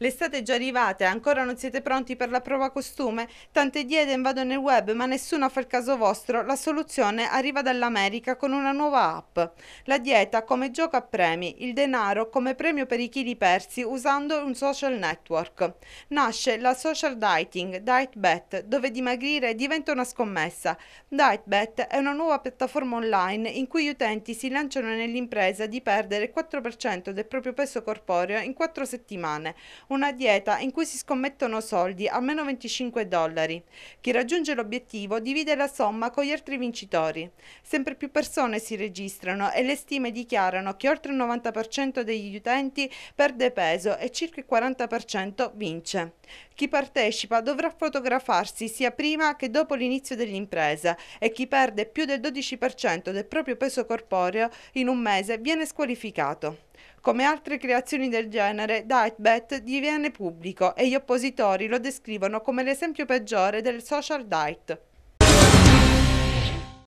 L'estate è già arrivata e ancora non siete pronti per la prova costume? Tante diede invado nel web ma nessuno fa il caso vostro. La soluzione arriva dall'America con una nuova app. La dieta come gioco a premi, il denaro come premio per i chili persi usando un social network. Nasce la social dieting, DietBet, dove dimagrire diventa una scommessa. DietBet è una nuova piattaforma online in cui gli utenti si lanciano nell'impresa di perdere il 4% del proprio peso corporeo in 4 settimane, una dieta in cui si scommettono soldi, almeno 25 dollari. Chi raggiunge l'obiettivo divide la somma con gli altri vincitori. Sempre più persone si registrano e le stime dichiarano che oltre il 90% degli utenti perde peso e circa il 40% vince. Chi partecipa dovrà fotografarsi sia prima che dopo l'inizio dell'impresa e chi perde più del 12% del proprio peso corporeo in un mese viene squalificato. Come altre creazioni del genere, Dietrich diviene pubblico e gli oppositori lo descrivono come l'esempio peggiore del social Dite.